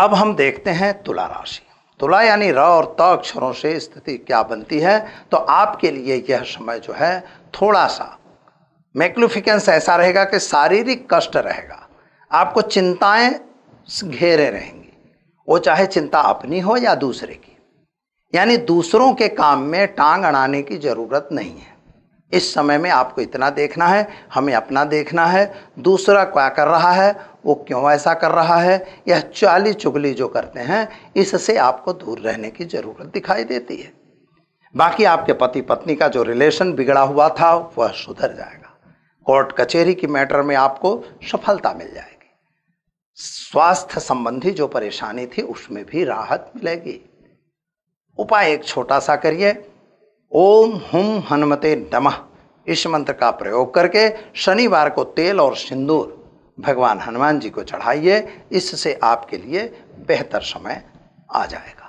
अब हम देखते हैं तुला राशि तुला यानी र और त अक्षरों से स्थिति क्या बनती है तो आपके लिए यह समय जो है थोड़ा सा मैक्लुफिकेंस ऐसा रहेगा कि शारीरिक कष्ट रहेगा आपको चिंताएं घेरे रहेंगी वो चाहे चिंता अपनी हो या दूसरे की यानी दूसरों के काम में टांग अड़ाने की ज़रूरत नहीं है इस समय में आपको इतना देखना है हमें अपना देखना है दूसरा क्या कर रहा है वो क्यों ऐसा कर रहा है यह चाली चुगली जो करते हैं इससे आपको दूर रहने की ज़रूरत दिखाई देती है बाकी आपके पति पत्नी का जो रिलेशन बिगड़ा हुआ था वह सुधर जाएगा कोर्ट कचेरी की मैटर में आपको सफलता मिल जाएगी स्वास्थ्य संबंधी जो परेशानी थी उसमें भी राहत मिलेगी उपाय एक छोटा सा करिए ओम हुम हनुमते नमः इस मंत्र का प्रयोग करके शनिवार को तेल और सिंदूर भगवान हनुमान जी को चढ़ाइए इससे आपके लिए बेहतर समय आ जाएगा